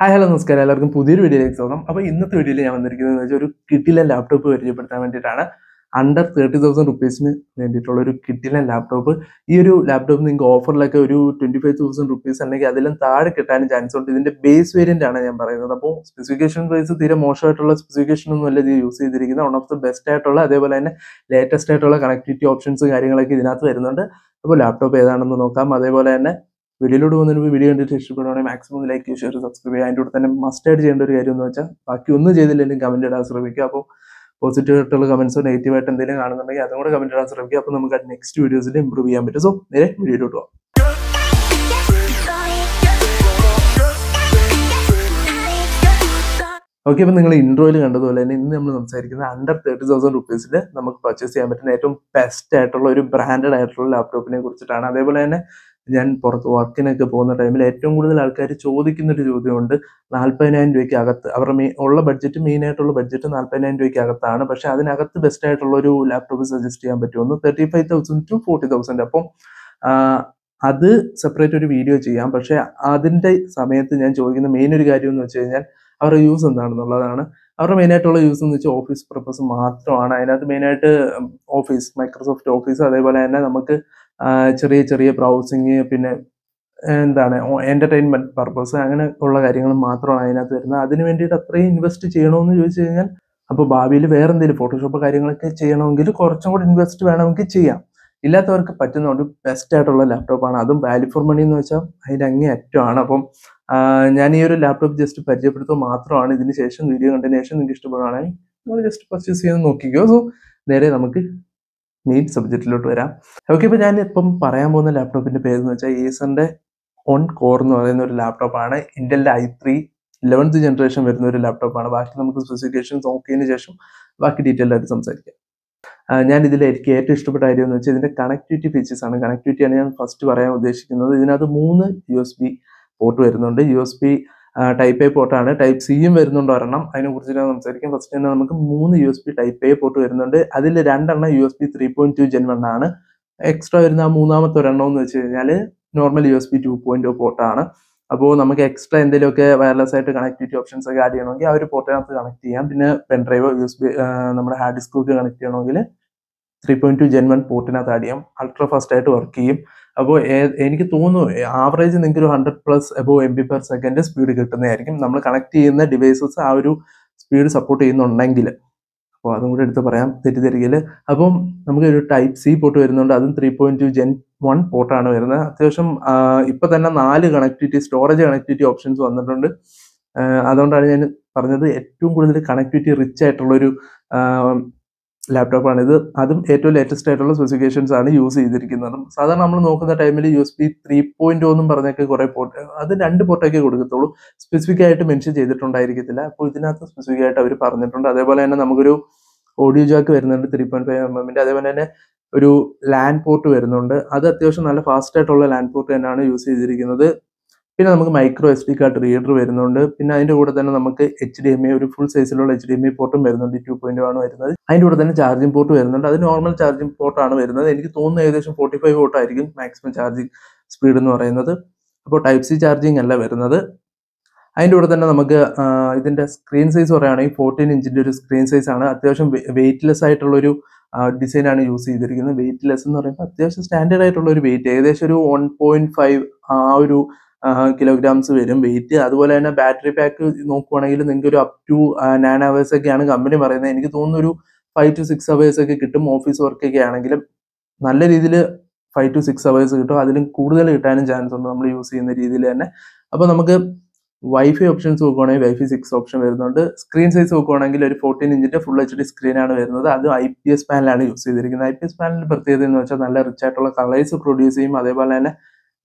hi hello നമസ്കാരം എല്ലാവർക്കും പുതിയൊരു വീഡിയോയിലേക്ക് സ്വാഗതം അപ്പോൾ ഇന്നത്തെ വീഡിയോയിൽ ഞാൻ വന്നിരിക്കുന്നത് എന്ന് വെച്ചാൽ ഒരു കിട്ടിലെ ലാപ്ടോപ്പ് പരിചയപ്പെടുത്താൻ വേണ്ടിയിട്ടാണ് അണ്ടർ തേർട്ടി തൗസൻഡ് റുപ്പീസിന് വേണ്ടിയിട്ടുള്ള ഒരു കിട്ടിലെ ലാപ്ടോപ്പ് ഈ ഒരു ലാപ്ടോപ്പ് നിങ്ങൾക്ക് ഓഫറിലൊക്കെ ഒരു ട്വൻറ്റി ഫൈവ് തൗസൻഡ് റുപ്പീസ് ഉണ്ടെങ്കിൽ അതിലും താഴെ കിട്ടാനും ചാൻസ് ഉണ്ട് ഇതിൻ്റെ ബേസ് വേരിയൻ്റ് ആണ് ഞാൻ പറയുന്നത് അപ്പോൾ സ്പെസിഫിക്കേഷൻ വൈസ് തീരെ മോശമായിട്ടുള്ള സ്പെസിഫിക്കേഷൻ ഒന്നുമല്ല ഇത് യൂസ് ചെയ്തിരിക്കുന്നത് വൺ ഓഫ് ദി ബെസ്റ്റ് ആയിട്ടുള്ള അതേപോലെ തന്നെ ലേറ്റസ്റ്റ് ആയിട്ടുള്ള കണക്ടിവിറ്റി ഓപ്ഷൻസ് കാര്യങ്ങളൊക്കെ ഇതിനകത്ത് വരുന്നുണ്ട് അപ്പോൾ ലാപ്ടോപ്പ് ഏതാണെന്ന് നോക്കാം അതേപോലെ തന്നെ വീഡിയോയിലൂടെ വന്നിട്ട് വീഡിയോ കണ്ടിട്ട് ഇഷ്ടപ്പെടുവാണെങ്കിൽ മാക്സിമം ലൈക്ക് ഷെയർ സബ്സ്ക്രൈബ് ചെയ്യുക അതിൻ്റെ കൂടെ തന്നെ ആയിട്ട് ചെയ്യേണ്ട ഒരു കാര്യം എന്ന് വെച്ചാൽ ബാക്കി ഒന്നും ചെയ്തില്ലെങ്കിലും കമൻറ്റ് ഇടാൻ ശ്രമിക്കുക അപ്പോൾ പോസിറ്റീവ് ആയിട്ടുള്ള കമൻസോ നെഗറ്റീവ് ആയിട്ട് എന്തെങ്കിലും കാണുന്നുണ്ടെങ്കിൽ അതും കൂടെ കമൻറ്റ് ഇടാൻ ശ്രമിക്കുക അപ്പോൾ നമുക്ക് നെക്സ്റ്റ് വീഡിയോസിൽ ഇമ്പ്രൂവ് ചെയ്യാൻ പറ്റും സോ നേരെ വീഡിയോയിലോട്ട് പോകാം ഓക്കെ അപ്പം നിങ്ങൾ ഇൻട്രോയിൽ കണ്ടതുപോലെ തന്നെ ഇന്ന് നമ്മൾ സംസാരിക്കുന്നത് അണ്ടർ തേർട്ടി തൗസൻഡ് റുപ്പീസിൽ നമുക്ക് പർച്ചേസ് ചെയ്യാൻ പറ്റുന്ന ഏറ്റവും ബെസ്റ്റ് ആയിട്ടുള്ള ഒരു ബ്രാൻഡഡ് ആയിട്ടുള്ള ലാപ്ടോപ്പിനെ കുറിച്ചിട്ടാണ് അതേപോലെ തന്നെ ഞാൻ പുറത്ത് വർക്കിനൊക്കെ പോകുന്ന ടൈമിൽ ഏറ്റവും കൂടുതൽ ആൾക്കാർ ചോദിക്കുന്ന ഒരു ചോദ്യമുണ്ട് നാൽപ്പതിനായിരം രൂപയ്ക്ക് അകത്ത് അവരുടെ മെയിൻ ഉള്ള ബഡ്ജറ്റ് മെയിൻ ആയിട്ടുള്ള ബഡ്ജറ്റ് നാൽപ്പതിനായിരം രൂപയ്ക്ക് അകത്താണ് പക്ഷേ അതിനകത്ത് ബെസ്റ്റ് ആയിട്ടുള്ള ഒരു ലാപ്ടോപ്പ് സജസ്റ്റ് ചെയ്യാൻ പറ്റുമെന്ന് thirty five thousand to forty thousand അപ്പം അത് സെപ്പറേറ്റ് ഒരു വീഡിയോ ചെയ്യാം പക്ഷേ അതിൻ്റെ സമയത്ത് ഞാൻ ചോദിക്കുന്ന മെയിൻ ഒരു കാര്യം എന്ന് വെച്ച് കഴിഞ്ഞാൽ അവരുടെ യൂസ് എന്താണെന്നുള്ളതാണ് അവരുടെ മെയിനായിട്ടുള്ള യൂസ് എന്ന് വെച്ചാൽ ഓഫീസ് പർപ്പസ് മാത്രമാണ് അതിനകത്ത് മെയിനായിട്ട് ഓഫീസ് മൈക്രോസോഫ്റ്റ് ഓഫീസ് അതേപോലെ തന്നെ നമുക്ക് ചെറിയ ചെറിയ ബ്രൗസിങ് പിന്നെ എന്താണ് എൻ്റർടൈൻമെൻറ്റ് പർപ്പസ് അങ്ങനെ ഉള്ള കാര്യങ്ങൾ മാത്രമാണ് അതിനകത്ത് വരുന്നത് അതിന് വേണ്ടിയിട്ട് അത്രയും ഇൻവെസ്റ്റ് ചെയ്യണമെന്ന് ചോദിച്ചു കഴിഞ്ഞാൽ അപ്പോൾ ഭാവിയിൽ വേറെ എന്തെങ്കിലും ഫോട്ടോഷോപ്പ് കാര്യങ്ങളൊക്കെ ചെയ്യണമെങ്കിൽ കുറച്ചും കൂടി ഇൻവെസ്റ്റ് വേണമെങ്കിൽ ചെയ്യാം ഇല്ലാത്തവർക്ക് പറ്റുന്ന ഒരു ബെസ്റ്റ് ആയിട്ടുള്ള ലാപ്ടോപ്പാണ് അതും വാല്യൂ ഫോർ മണി എന്ന് വെച്ചാൽ അതിൻ്റെ അങ്ങേ അറ്റമാണ് അപ്പം ഞാൻ ഈ ഒരു ലാപ്ടോപ്പ് ജസ്റ്റ് പരിചയപ്പെടുത്തുക മാത്രമാണ് ഇതിന് ശേഷം വീഡിയോ കണ്ടതിന് ശേഷം നിങ്ങൾക്ക് ഇഷ്ടപ്പെടുകയാണെങ്കിൽ നിങ്ങൾ ജസ്റ്റ് പർച്ചേസ് ചെയ്യാൻ നോക്കിക്കോ സോ നേരെ നമുക്ക് മെയിൻ സബ്ജക്റ്റിലോട്ട് വരാം ഓക്കെ ഇപ്പം ഞാൻ ഇപ്പം പറയാൻ പോകുന്ന ലാപ്ടോപ്പിൻ്റെ പേരെന്ന് വെച്ചാൽ ഏസറിൻ്റെ ഓൺ കോർ എന്ന് പറയുന്ന ഒരു ലാപ്ടോപ്പാണ് ഇൻ്റലിൻ്റെ ഐ ത്രീ ഇലവൻത്ത് ജനറേഷൻ വരുന്ന ഒരു ലാപ്ടോപ്പാണ് ബാക്കി നമുക്ക് സ്പെസിഫിക്കേഷൻസ് നോക്കിയതിന് ശേഷം ബാക്കി ഡീറ്റെയിൽ ആയിട്ട് സംസാരിക്കാം ഞാൻ ഇതിൽ എനിക്ക് ഏറ്റവും ഇഷ്ടപ്പെട്ട കാര്യം എന്ന് വെച്ചാൽ ഇതിൻ്റെ കണക്ടിവിറ്റി ഫീച്ചേഴ്സ് ആണ് കണക്ടിവിറ്റിയാണ് ഞാൻ ഫസ്റ്റ് പറയാൻ ഉദ്ദേശിക്കുന്നത് ഇതിനകത്ത് മൂന്ന് യു എസ് ബി പോർട്ട് വരുന്നുണ്ട് U S B type A പോർട്ടാണ് ടൈപ്പ് സിയും വരുന്നുണ്ട് ഒരെണ്ണം അതിനെ കുറിച്ച് സംസാരിക്കാം ഫസ്റ്റ് തന്നെ നമുക്ക് മൂന്ന് U S B type A port വരുന്നുണ്ട് അതിൽ രണ്ടെണ്ണം U S B three point two gen വണ്ണാണ് എക്സ്ട്രാ വരുന്ന ആ മൂന്നാമത്തെ ഒരെണ്ണം എന്ന് വെച്ച് കഴിഞ്ഞാൽ normal U S B two point പോർട്ടാണ് അപ്പോൾ നമുക്ക് എക്സ്ട്രാ എന്തെങ്കിലുമൊക്കെ വയർലെസ് ആയിട്ട് കണക്ടിവിറ്റി ഓപ്ഷൻസ് ഒക്കെ ആഡ് ചെയ്യണമെങ്കിൽ ആ ഒരു പോർട്ടിനകത്ത് കണക്ട് ചെയ്യാം പിന്നെ pen drive U S B നമ്മുടെ ഹാർഡ് ഡിസ്ക് ഒക്കെ കണക്ട് ചെയ്യണമെങ്കിൽ three point two gen one പോർട്ടിനകത്ത് ആഡ് ചെയ്യാം അൾട്രാ ഫാസ്റ്റ് ആയിട്ട് വർക്ക് ചെയ്യും അപ്പോൾ എനിക്ക് തോന്നുന്നു ആവറേജ് നിങ്ങൾക്ക് ഒരു hundred plus above M B per second speed കിട്ടുന്നതായിരിക്കും നമ്മൾ കണക്ട് ചെയ്യുന്ന ഡിവൈസസ് ആ ഒരു സ്പീഡ് സപ്പോർട്ട് ചെയ്യുന്നുണ്ടെങ്കിൽ അപ്പോൾ അതും കൂടി എടുത്ത് പറയാം തെറ്റിദ്ധരിക്കൽ അപ്പം നമുക്ക് ഒരു ടൈപ്പ് സി പോർട്ട് വരുന്നുണ്ട് അതും three point two gen one പോർട്ടാണ് വരുന്നത് അത്യാവശ്യം ഇപ്പം തന്നെ നാല് കണക്ടിവിറ്റി സ്റ്റോറേജ് കണക്ടിവിറ്റി ഓപ്ഷൻസ് വന്നിട്ടുണ്ട് അതുകൊണ്ടാണ് ഞാൻ പറഞ്ഞത് ഏറ്റവും കൂടുതൽ കണക്ടിവിറ്റി റിച്ച് ആയിട്ടുള്ളൊരു ലാപ്ടോപ്പാണ് ഇത് അതും ഏറ്റവും ലേറ്റസ്റ്റ് ആയിട്ടുള്ള സ്പെസിഫിക്കേഷൻസ് ആണ് യൂസ് ചെയ്തിരിക്കുന്നത് സാധാരണ നമ്മൾ നോക്കുന്ന ടൈമിൽ U S B three point ഒന്നും പറഞ്ഞൊക്കെ കുറെ പോർട്ട് അത് രണ്ട് പോർട്ടൊക്കെ കൊടുക്കത്തുള്ളൂ സ്പെസിഫിക് ആയിട്ട് മെൻഷൻ ചെയ്തിട്ടുണ്ടായിരിക്കത്തില്ല അപ്പോൾ ഇതിനകത്ത് സ്പെസിഫിക് ആയിട്ട് അവർ പറഞ്ഞിട്ടുണ്ട് അതേപോലെ തന്നെ നമുക്കൊരു ഓഡിയോ ജാക്ക് വരുന്നുണ്ട് ത്രീ പോയിന്റ് ഫൈവ് എം എമ്മിന്റെ അതേപോലെ തന്നെ ഒരു ലാൻഡ് പോർട്ട് വരുന്നുണ്ട് അത് അത്യാവശ്യം നല്ല ഫാസ്റ്റ് ആയിട്ടുള്ള ലാൻഡ് പോർട്ട് തന്നെയാണ് യൂസ് ചെയ്തിരിക്കുന്നത് പിന്നെ നമുക്ക് micro S D card reader വരുന്നുണ്ട് പിന്നെ അതിൻ്റെ കൂടെ തന്നെ നമുക്ക് എച്ച് ഡി എം ഐ ഒരു ഫുൾ സൈസിലുള്ള എച്ച് ഡി എം ഐ പോർട്ടും വരുന്നുണ്ട് ടു പോയിന്റ് ആണ് വരുന്നത് അതിൻ്റെ കൂടെ തന്നെ ചാർജിംഗ് പോർട്ട് വരുന്നുണ്ട് അത് നോർമൽ ചാർജിംഗ് പോർട്ടാണ് വരുന്നത് എനിക്ക് തോന്നുന്നത് ഏകദേശം ഫോർട്ടി ഫൈവ് ആയിരിക്കും മാക്സിമം ചാർജിങ് സ്പീഡ് എന്ന് പറയുന്നത് അപ്പോൾ ടൈപ്പ് സി ചാർജിങ് അല്ല വരുന്നത് അതിൻ്റെ കൂടെ തന്നെ നമുക്ക് ഇതിൻ്റെ സ്ക്രീൻ സൈസ് പറയുകയാണെങ്കിൽ ഫോർട്ടീൻ ഇഞ്ചിൻ്റെ ഒരു സ്ക്രീൻ സൈസ് ആണ് അത്യാവശ്യം വെയിറ്റ്ലെസ് ആയിട്ടുള്ളൊരു ഡിസൈനാണ് യൂസ് ചെയ്തിരിക്കുന്നത് വെയിറ്റ്ലെസ് എന്ന് പറയുമ്പോൾ അത്യാവശ്യം സ്റ്റാൻഡേർഡ് ആയിട്ടുള്ള ഒരു വെയിറ്റ് ഏകദേശം ഒരു വൺ പോയിന്റ് ഫൈവ് ആ ഒരു കിലോഗ്രാംസ് വരും വെയിറ്റ് അതുപോലെ തന്നെ ബാറ്ററി പാക്ക് നോക്കുവാണെങ്കിൽ നിങ്ങൾക്ക് ഒരു അപ് ടു നയൻ അവേഴ്സ് ഒക്കെയാണ് കമ്പനി പറയുന്നത് എനിക്ക് തോന്നുന്നു ഒരു ഫൈവ് ടു സിക്സ് അവേഴ്സ് ഒക്കെ കിട്ടും ഓഫീസ് വർക്കൊക്കെ ആണെങ്കിലും നല്ല രീതിയിൽ ഫൈവ് ടു സിക്സ് അവേഴ്സ് കിട്ടും അതിലും കൂടുതൽ കിട്ടാനും ചാൻസ് ഉണ്ട് നമ്മൾ യൂസ് ചെയ്യുന്ന രീതിയിൽ തന്നെ അപ്പോൾ നമുക്ക് വൈഫൈ ഓപ്ഷൻസ് നോക്കുവാണെങ്കിൽ വൈഫൈ സിക്സ് ഓപ്ഷൻ വരുന്നുണ്ട് സ്ക്രീൻ സൈസ് നോക്കുവാണെങ്കിൽ ഒരു ഫോർട്ടീൻ ഇഞ്ചിന്റെ ഫുൾ എച്ച് ഡി സ്ക്രീനാണ് വരുന്നത് അത് ഐ പി എസ് പാനലാണ് യൂസ് ചെയ്തിരിക്കുന്നത് ഐ പി എസ് പാനലിന്റെ പ്രത്യേകത എന്ന് വെച്ചാൽ നല്ല റിച്ച് ആയിട്ടുള്ള കളേഴ്സ് പ്രൊഡ്യൂസ് ചെയ്യും അതേപോലെ തന്നെ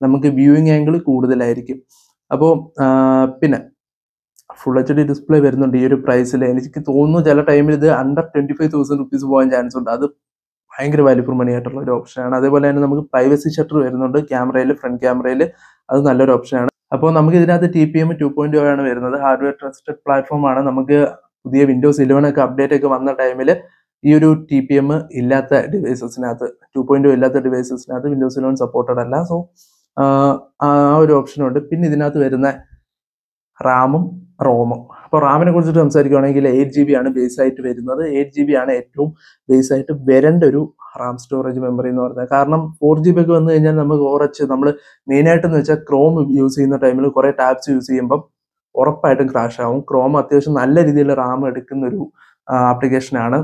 നമുക്ക് വ്യൂയിങ് ആംഗിൾ കൂടുതലായിരിക്കും അപ്പോൾ പിന്നെ ഫുൾ എച്ച് ഡി ഡിസ്പ്ലേ വരുന്നുണ്ട് ഈ ഒരു പ്രൈസിൽ എനിക്ക് തോന്നുന്നു ചില ടൈമിൽ ഇത് under twenty five thousand rupees പോകാൻ ചാൻസ് ഉണ്ട് അത് ഭയങ്കര വാല്യൂ ഫോർ മണി ആയിട്ടുള്ള ഒരു ഓപ്ഷനാണ് അതേപോലെ തന്നെ നമുക്ക് പ്രൈവസി ഷട്ടർ വരുന്നുണ്ട് ക്യാമറയിൽ ഫ്രണ്ട് ക്യാമറയിൽ അത് നല്ലൊരു ഓപ്ഷനാണ് അപ്പോൾ നമുക്ക് ഇതിനകത്ത് T P M two point ആണ് വരുന്നത് ഹാർഡ്വെയർ ട്രസ്റ്റഡ് പ്ലാറ്റ്ഫോം ആണ് നമുക്ക് പുതിയ വിൻഡോസ് ഇലവൻ ഒക്കെ അപ്ഡേറ്റ് ഒക്കെ വന്ന ടൈമിൽ ഈ ഒരു ടി പി എം ഇല്ലാത്ത ഡിവൈസസിനകത്ത് ടു പോയിന്റ് ഇല്ലാത്ത ഡിവൈസസിനകത്ത് വിൻഡോസ് ഇലവൻ സപ്പോർട്ടഡ് അല്ല സോ ആ ഒരു ഓപ്ഷനുണ്ട് പിന്നെ ഇതിനകത്ത് വരുന്ന റാമും റോമും അപ്പോൾ റാമിനെ കുറിച്ചിട്ട് സംസാരിക്കുകയാണെങ്കിൽ എയ്റ്റ് ജി ബി ആണ് ബേസ് ആയിട്ട് വരുന്നത് എയ്റ്റ് ജി ബി ആണ് ഏറ്റവും ബേസ് ആയിട്ട് വരേണ്ട ഒരു റാം സ്റ്റോറേജ് മെമ്മറി എന്ന് പറയുന്നത് കാരണം ഫോർ ജി ബി ഒക്കെ വന്നു കഴിഞ്ഞാൽ നമുക്ക് ഓറച്ച് നമ്മൾ മെയിനായിട്ടെന്ന് വെച്ചാൽ ക്രോം യൂസ് ചെയ്യുന്ന ടൈമിൽ കുറേ ടാബ്സ് യൂസ് ചെയ്യുമ്പം ഉറപ്പായിട്ടും ക്രാഷ് ആവും ക്രോം അത്യാവശ്യം നല്ല രീതിയിൽ റാം എടുക്കുന്ന ഒരു ആപ്ലിക്കേഷനാണ്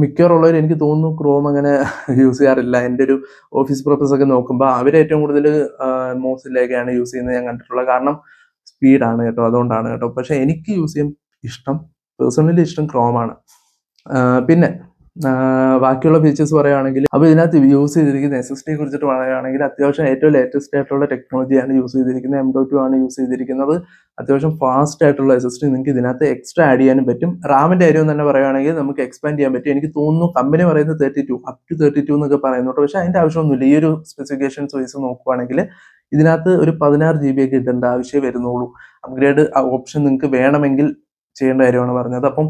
മിക്കവാറുള്ളവർ എനിക്ക് തോന്നുന്നു ക്രോം അങ്ങനെ യൂസ് ചെയ്യാറില്ല എൻ്റെ ഒരു ഓഫീസ് പർപ്പസ് ഒക്കെ നോക്കുമ്പോൾ അവർ ഏറ്റവും കൂടുതൽ മോസിലേക്കാണ് യൂസ് ചെയ്യുന്നത് ഞാൻ കണ്ടിട്ടുള്ളത് കാരണം സ്പീഡാണ് കേട്ടോ അതുകൊണ്ടാണ് കേട്ടോ പക്ഷെ എനിക്ക് യൂസ് ചെയ്യാൻ ഇഷ്ടം പേഴ്സണലി ഇഷ്ടം ക്രോമാണ് പിന്നെ ബാക്കിയുള്ള ഫീച്ചേഴ്സ് പറയുകയാണെങ്കിൽ അപ്പോൾ ഇതിനകത്ത് യൂസ് ചെയ്തിരിക്കുന്ന എസ് എസ് ടി കുറിച്ചിട്ട് പറയുകയാണെങ്കിൽ അത്യാവശ്യം ഏറ്റവും ലേറ്റസ്റ്റ് ആയിട്ടുള്ള ടെക്നോളജിയാണ് യൂസ് ചെയ്തിരിക്കുന്നത് എം ഡോ ടു ആണ് യൂസ് ചെയ്തിരിക്കുന്നത് അത്യാവശ്യം ഫാസ്റ്റ് ആയിട്ടുള്ള എസ് എസ് ടി നിങ്ങൾക്ക് ഇതിനകത്ത് എക്സ്ട്രാ ആഡ് ചെയ്യാനും പറ്റും റാമിൻ്റെ കാര്യം തന്നെ പറയുകയാണെങ്കിൽ നമുക്ക് എക്സ്പാൻഡ് ചെയ്യാൻ പറ്റും എനിക്ക് തോന്നുന്നു കമ്പനി പറയുന്നത് thirty two up to thirty two എന്നൊക്കെ പറയുന്നുണ്ട് പക്ഷേ അതിൻ്റെ ആവശ്യമൊന്നുമില്ല ഈ ഒരു സ്പെസിഫിക്കേഷൻസ് വൈസ് നോക്കുവാണെങ്കിൽ ഇതിനകത്ത് ഒരു പതിനാറ് ജി ബി ഒക്കെ ഇടേണ്ട ആവശ്യമേ വരുന്നുള്ളൂ അപ്ഗ്രേഡ് ഓപ്ഷൻ നിങ്ങൾക്ക് വേണമെങ്കിൽ ചെയ്യേണ്ട കാര്യമാണ് പറഞ്ഞത് അപ്പം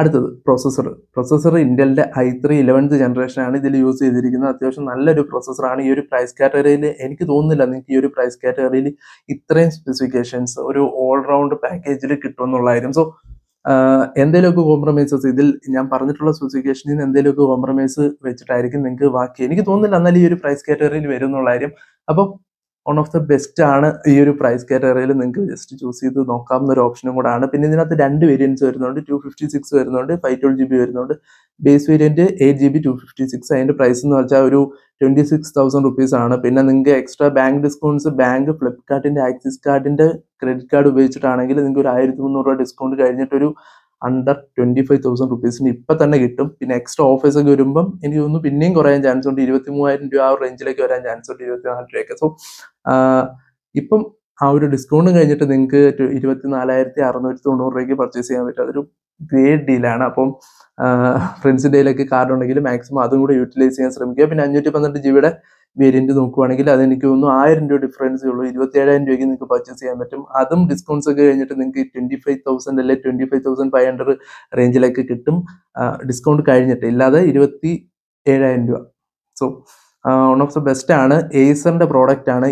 അടുത്തത് പ്രോസസ്സർ പ്രോസസ്സർ ഇൻ്റലിൻ്റെ ഐ ത്രീ ഇലവൻത്ത് ജനറേഷനാണ് ഇതിൽ യൂസ് ചെയ്തിരിക്കുന്നത് അത്യാവശ്യം നല്ലൊരു പ്രോസസ്സറാണ് ഈ ഒരു പ്രൈസ് കാറ്റഗറിയിൽ എനിക്ക് തോന്നുന്നില്ല നിങ്ങൾക്ക് ഈ ഒരു പ്രൈസ് കാറ്റഗറിയിൽ ഇത്രയും സ്പെസിഫിക്കേഷൻസ് ഒരു ഓൾറൗണ്ട് പാക്കേജിൽ കിട്ടുമെന്നുള്ളതായിരുന്നു സോ എന്തെങ്കിലുമൊക്കെ കോംപ്രമൈസസ് ഇതിൽ ഞാൻ പറഞ്ഞിട്ടുള്ള സ്പെസിഫിക്കേഷനിൽ നിന്ന് എന്തെങ്കിലുമൊക്കെ കോംപ്രമൈസ് വെച്ചിട്ടായിരിക്കും നിങ്ങൾക്ക് ബാക്കി എനിക്ക് തോന്നുന്നില്ല എന്നാൽ ഈ ഒരു പ്രൈസ് കാറ്റഗറിയിൽ വരും എന്നുള്ളതായിരിക്കും അപ്പോൾ വൺ ഓഫ് ദ ബെസ്റ്റ് ആണ് ഈ ഒരു പ്രൈസ് കാറ്റഗറിയിൽ നിങ്ങൾക്ക് ജസ്റ്റ് ചൂസ് ചെയ്ത് നോക്കാവുന്ന ഒരു ഓപ്ഷനും കൂടെ ആണ് പിന്നെ ഇതിനകത്ത് രണ്ട് വേരിയൻസ് വരുന്നുണ്ട് ടു ഫിഫ്റ്റി സിക്സ് വരുന്നുണ്ട് ഫൈവ് ട്വൽവ് ജി ബി വരുന്നുണ്ട് base variant eight G B two fifty six അതിൻ്റെ പ്രൈസ് എന്ന് വെച്ചാൽ ഒരു ട്വൻറ്റി സിക്സ് തൗസൻഡ് റുപ്പീസ് ആണ് പിന്നെ നിങ്ങൾക്ക് എക്സ്ട്രാ ബാങ്ക് ഡിസ്കൗണ്ട്സ് ബാങ്ക് ഫ്ലിപ്കാർട്ടിൻ്റെ ആക്സിസ് കാർഡിൻ്റെ ക്രെഡിറ്റ് കാർഡ് ഉപയോഗിച്ചിട്ടാണെങ്കിൽ നിങ്ങൾക്ക് ഒരു ആയിരത്തി മുന്നൂറ് രൂപ ഡിസ്കൗണ്ട് കഴിഞ്ഞിട്ടൊരു അണ്ടർ ട്വന്റി ഫൈവ് തൗസൻഡ് റുപ്പീസിന് ഇപ്പം തന്നെ കിട്ടും പിന്നെ എക്സ്ട്രാ ഓഫേഴ്സ് ഒക്കെ വരുമ്പം എനിക്ക് ഒന്ന് പിന്നെയും കുറയാൻ ചാൻസ് ഉണ്ട് ഇരുപത്തി മൂവായിരം രൂപ ആ ഒരു റേഞ്ചിലേക്ക് വരാൻ ചാൻസ് ഉണ്ട് ഇരുപത്തിനാല് രൂപയ്ക്ക് സോ ഇപ്പം ആ ഒരു ഡിസ്കൗണ്ട് കഴിഞ്ഞിട്ട് നിങ്ങൾക്ക് ഇരുപത്തിനാലായിരത്തി അറുന്നൂറ്റി തൊണ്ണൂറ് രൂപയ്ക്ക് പർച്ചേസ് ചെയ്യാൻ പറ്റും അതൊരു ഗ്രേറ്റ് ഡീലാണ് അപ്പം ഫ്രണ്ട്സിൻ്റെ കയ്യിലൊക്കെ കാർഡ് ഉണ്ടെങ്കിൽ മാക്സിമം അതും കൂടെ യൂട്ടിലൈസ് ചെയ്യാൻ ശ്രമിക്കുക പിന്നെ അഞ്ഞൂറ്റി പന്ത്രണ്ട് ജിബിയുടെ വേരിയന്റ് നോക്കുവാണെങ്കിൽ അത് എനിക്ക് തോന്നുന്നു ആയിരം രൂപ ഡിഫറൻസ് ഉള്ളൂ ഏഴായിരം രൂപയ്ക്ക് നിങ്ങൾക്ക് പർച്ചേസ് ചെയ്യാൻ പറ്റും അതും ഡിസ്കൗണ്ട്സ് ഒക്കെ കഴിഞ്ഞിട്ട് നിങ്ങൾക്ക് ട്വന്റി ഫൈവ് തൗസൻഡ് അല്ലെ twenty five thousand five hundred റേഞ്ചിലൊക്കെ കിട്ടും ഡിസ്കൗണ്ട് കഴിഞ്ഞിട്ട് ഇല്ലാതെ ഇരുപത്തി ഏഴായിരം രൂപ so one of the best ആണ് ഏസറിന്റെ പ്രോഡക്റ്റ് ആണ്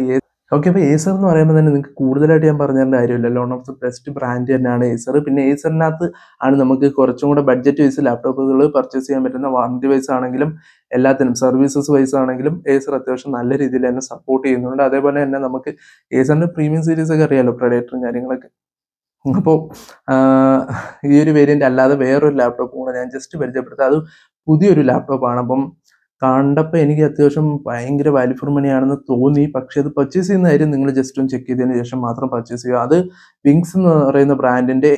ഓക്കെ അപ്പോൾ ഏസർ എന്ന് പറയുമ്പോൾ തന്നെ നിങ്ങൾക്ക് കൂടുതലായിട്ട് ഞാൻ പറഞ്ഞതിൻ്റെ കാര്യമില്ല one of the best brand തന്നെയാണ് ഏസർ പിന്നെ ഏസറിനകത്ത് ആണ് നമുക്ക് കുറച്ചും കൂടെ ബഡ്ജറ്റ് വൈസ് ലാപ്ടോപ്പുകൾ പർച്ചേസ് ചെയ്യാൻ പറ്റുന്ന വാറണ്ടി വൈസ് ആണെങ്കിലും എല്ലാത്തിനും സർവീസസ് വൈസ് ആണെങ്കിലും ഏസർ അത്യാവശ്യം നല്ല രീതിയിൽ തന്നെ സപ്പോർട്ട് ചെയ്യുന്നുണ്ട് അതേപോലെ തന്നെ നമുക്ക് ഏസറിൻ്റെ പ്രീമിയം സീരീസ് ഒക്കെ അറിയാമല്ലോ പ്രൊഡക്റ്റും കാര്യങ്ങളൊക്കെ അപ്പോൾ ഈ ഒരു വേരിയൻ്റ് അല്ലാതെ വേറൊരു ലാപ്ടോപ്പ് കൂടെ ഞാൻ ജസ്റ്റ് പരിചയപ്പെടുത്തുക അത് പുതിയൊരു ലാപ്ടോപ്പാണ് അപ്പം കണ്ടപ്പോൾ എനിക്ക് അത്യാവശ്യം ഭയങ്കര വാല്യൂ ഫോർ മണി ആണെന്ന് തോന്നി പക്ഷെ അത് പർച്ചേസ് ചെയ്യുന്ന കാര്യം നിങ്ങൾ ജസ്റ്റ് ഒന്ന് ചെക്ക് ചെയ്തതിന് ശേഷം മാത്രം പർച്ചേസ് ചെയ്യുക അത് വിങ്സ് എന്ന് പറയുന്ന ബ്രാൻഡിന്റെ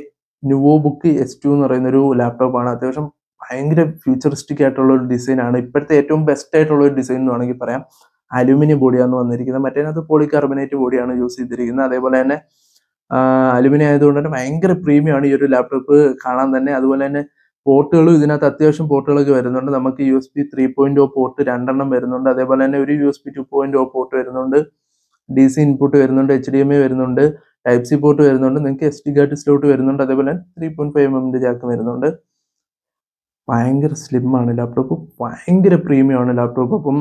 ന്യൂവോ ബുക്ക് എസ് ടു എന്ന് പറയുന്ന ഒരു ലാപ്ടോപ്പാണ് അത്യാവശ്യം ഭയങ്കര ഫ്യൂച്ചറിസ്റ്റിക് ആയിട്ടുള്ള ഒരു ഡിസൈനാണ് ഇപ്പോഴത്തെ ഏറ്റവും ബെസ്റ്റ് ആയിട്ടുള്ള ഒരു ഡിസൈൻ എന്ന് വേണമെങ്കിൽ പറയാം അലുമിനിയം ബോഡിയാണ് വന്നിരിക്കുന്നത് മറ്റേനകത്ത് കാർബണേറ്റ് ബോഡിയാണ് യൂസ് ചെയ്തിരിക്കുന്നത് അതേപോലെ തന്നെ അലുമിനിയം ആയതുകൊണ്ട് തന്നെ ഭയങ്കര പ്രീമിയമാണ് ഈ ഒരു ലാപ്ടോപ്പ് കാണാൻ തന്നെ അതുപോലെ തന്നെ പോർട്ടുകളും ഇതിനകത്ത് അത്യാവശ്യം പോർട്ടുകളൊക്കെ വരുന്നുണ്ട് നമുക്ക് U S B three point O port രണ്ടെണ്ണം വരുന്നുണ്ട് അതേപോലെ തന്നെ ഒരു U S B two point O port വരുന്നുണ്ട് ഡി സി ഇൻപുട്ട് വരുന്നുണ്ട് എച്ച് ഡി എം ഐ വരുന്നുണ്ട് ടൈപ്പ് സി പോർട്ട് വരുന്നുണ്ട് നിങ്ങൾക്ക് എസ് ഡി കാർഡ് സ്ലോട്ട് വരുന്നുണ്ട് അതേപോലെ three point five M M jack വരുന്നുണ്ട് ഭയങ്കര സ്ലിമ്മാണ് ലാപ്ടോപ്പ് ഭയങ്കര പ്രീമിയം ആണ് ലാപ്ടോപ്പ് അപ്പം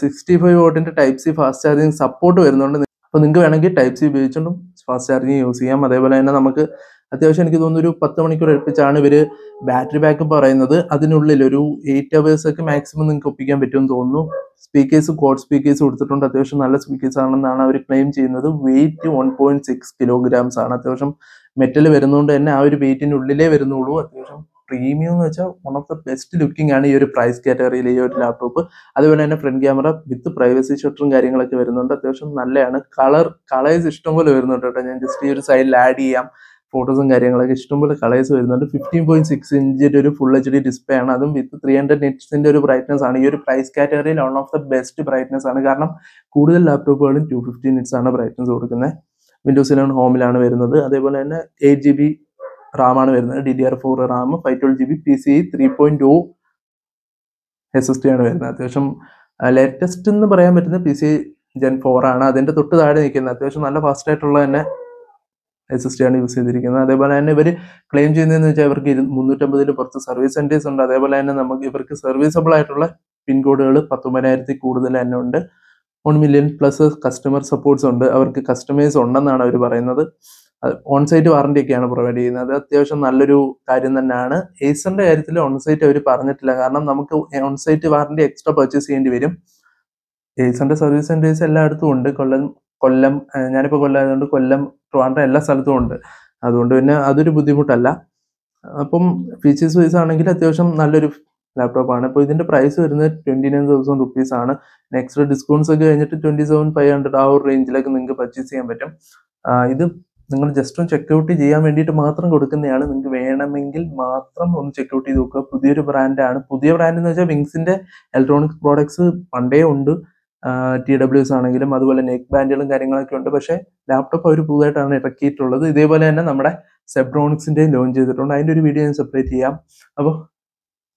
സിക്സ്റ്റി ഫൈവ് വോട്ടിന്റെ type C fast charging support വരുന്നുണ്ട് അപ്പോൾ നിങ്ങൾക്ക് വേണമെങ്കിൽ ടൈപ്പ് സി ഉപയോഗിച്ചുകൊണ്ടും ഫാസ്റ്റ് ചാർജിങ് യൂസ് ചെയ്യാം അതേപോലെ തന്നെ നമുക്ക് അത്യാവശ്യം എനിക്ക് തോന്നുന്നു ഒരു പത്ത് മണിക്കൂർ എടുപ്പിച്ചാണ് ഇവർ ബാറ്ററി ബാക്കപ്പ് പറയുന്നത് അതിനുള്ളിൽ ഒരു എയ്റ്റ് അവേഴ്സൊക്കെ മാക്സിമം നിങ്ങൾക്ക് ഒപ്പിക്കാൻ പറ്റുമെന്ന് തോന്നുന്നു സ്പീക്കേഴ്സ് കോഡ് സ്പീക്കേഴ്സ് കൊടുത്തിട്ടുണ്ട് അത്യാവശ്യം നല്ല സ്പീക്കേഴ്സ് ആണെന്നാണ് അവർ ക്ലെയിം ചെയ്യുന്നത് weight one point six kilograms ആണ് അത്യാവശ്യം മെറ്റൽ വരുന്നതുകൊണ്ട് തന്നെ ആ ഒരു വെയിറ്റിൻ്റെ ഉള്ളിലേ വരുന്നുള്ളൂ അത്യാവശ്യം പ്രീമിയം എന്ന് വെച്ചാൽ one of the best looking ആണ് ഈ ഒരു പ്രൈസ് കാറ്റഗറിയിൽ ഈ ഒരു ലാപ്ടോപ്പ് അതുപോലെ തന്നെ ഫ്രണ്ട് ക്യാമറ വിത്ത് പ്രൈവസി ഷട്ടറും കാര്യങ്ങളൊക്കെ വരുന്നുണ്ട് അത്യാവശ്യം നല്ലതാണ് കളർ കളേഴ്സ് ഇഷ്ടം പോലെ വരുന്നുണ്ട് കേട്ടോ ഞാൻ ജസ്റ്റ് ഈ ഒരു സൈഡിൽ ആഡ് ചെയ്യാം ഫോട്ടോസും കാര്യങ്ങളൊക്കെ ഇഷ്ടംപോലെ കളേഴ്സ് വരുന്നുണ്ട് ഫിഫ്റ്റീൻ പോയിന്റ് സിക്സ് ഇഞ്ചിന്റെ ഒരു ഫുൾ എച്ച് ഡി ഡിസ്പ്ലേ ആണ് അതും വിത്ത് ത്രീ ഹൺഡ്രഡ് നെറ്റ്സിന്റെ ഒരു ബ്രൈറ്റ്നസ് ആണ് ഈ ഒരു പ്രൈസ് കാറ്റഗറിയിൽ one of the best brightness ആണ് കാരണം കൂടുതൽ ലാപ്ടോപ്പുകളും ടു ഫിഫ്റ്റീൻ നിറ്റ്സ് ആണ് ബ്രൈറ്റ്നസ് കൊടുക്കുന്നത് വിൻഡോസിലാണ് ഹോമിലാണ് വരുന്നത് അതേപോലെ തന്നെ എയ്റ്റ് ജി ബി റാമാണ് വരുന്നത് D D R four RAM five twelve G B P C three point two S S D ആണ് വരുന്നത് അത്യാവശ്യം ലേറ്റസ്റ്റ് എന്ന് പറയാൻ പറ്റുന്ന പി സി ജെൻ ഫോർ ആണ് അതിന്റെ തൊട്ട് താഴെ നിൽക്കുന്നത് അത്യാവശ്യം നല്ല ഫാസ്റ്റ് ആയിട്ടുള്ള തന്നെ എസ് എസ് ടി ആണ് യൂസ് ചെയ്തിരിക്കുന്നത് അതേപോലെ തന്നെ ഇവർ ക്ലെയിം ചെയ്യുന്നതെന്ന് വെച്ചാൽ ഇവർക്ക് മുന്നൂറ്റമ്പതിന് പുറത്ത് സർവീസ് സെൻറ്റേഴ്സ് ഉണ്ട് അതേപോലെ തന്നെ നമുക്ക് ഇവർക്ക് സർവീസബിൾ ആയിട്ടുള്ള പിൻകോഡുകൾ പത്തൊമ്പതിനായിരത്തി കൂടുതൽ തന്നെ ഉണ്ട് one million plus customer supports ഉണ്ട് അവർക്ക് കസ്റ്റമേഴ്സ് ഉണ്ടെന്നാണ് അവർ പറയുന്നത് ഓൺസൈറ്റ് വാറണ്ടി ഒക്കെയാണ് പ്രൊവൈഡ് ചെയ്യുന്നത് അത് അത്യാവശ്യം നല്ലൊരു കാര്യം തന്നെയാണ് ഏസറിന്റെ കാര്യത്തിൽ ഓൺസൈറ്റ് അവർ പറഞ്ഞിട്ടില്ല കാരണം നമുക്ക് ഓൺസൈറ്റ് വാറണ്ടി എക്സ്ട്രാ പർച്ചേസ് ചെയ്യേണ്ടി വരും ഏസറിന്റെ സർവീസ് സെന്റേഴ്സ് എല്ലായിടത്തും ഉണ്ട് കൊല്ലം കൊല്ലം ഞാനിപ്പോൾ കൊല്ലം ആയതുകൊണ്ട് കൊല്ലം ട്രിവാൻഡ്ര എല്ലാ സ്ഥലത്തും ഉണ്ട് അതുകൊണ്ട് പിന്നെ അതൊരു ബുദ്ധിമുട്ടല്ല അപ്പം ഫീച്ചേഴ്സ് വൈസ് ആണെങ്കിൽ അത്യാവശ്യം നല്ലൊരു ലാപ്ടോപ്പാണ് അപ്പോൾ ഇതിൻ്റെ പ്രൈസ് വരുന്നത് ട്വൻറ്റി നയൻ തൗസൻഡ് റുപ്പീസ് ആണ് നെക്സ്റ്റ് ഡിസ്കൗണ്ട്സ് ഒക്കെ കഴിഞ്ഞിട്ട് ട്വൻറ്റി സെവൻ ഫൈവ് ഹൺഡ്രഡ് ആ ഒരു റേഞ്ചിലൊക്കെ നിങ്ങൾക്ക് പർച്ചേസ് ചെയ്യാൻ പറ്റും ഇത് നിങ്ങൾ ജസ്റ്റ് ഒന്ന് ഔട്ട് ചെയ്യാൻ വേണ്ടിയിട്ട് മാത്രം കൊടുക്കുന്നതാണ് നിങ്ങൾക്ക് വേണമെങ്കിൽ മാത്രം ഒന്ന് ഔട്ട് ചെയ്ത് നോക്കുക പുതിയൊരു ബ്രാൻഡാണ് പുതിയ ബ്രാൻഡ് എന്ന് വെച്ചാൽ വിങ്സിൻ്റെ ഇലക്ട്രോണിക്സ് പ്രോഡക്ട്സ് പണ്ടേ ഉണ്ട് ടി എസ് ആണെങ്കിലും അതുപോലെ നെക്ക് ബാൻഡുകളും കാര്യങ്ങളൊക്കെ ഉണ്ട് പക്ഷേ ലാപ്ടോപ്പ് അവർ പുതുതായിട്ടാണ് ഇറക്കിയിട്ടുള്ളത് ഇതേപോലെ തന്നെ നമ്മുടെ സെബ്രോണിക്സിൻ്റെയും ലോഞ്ച് ചെയ്തിട്ടുണ്ട് അതിൻ്റെ ഒരു വീഡിയോ ഞാൻ സെപ്പറേറ്റ് ചെയ്യാം അപ്പോൾ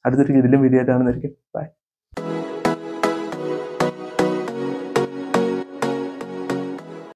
അടുത്തൊരു ഇതിലും വീഡിയോ ആയിട്ടാണെന്നായിരിക്കും ബൈ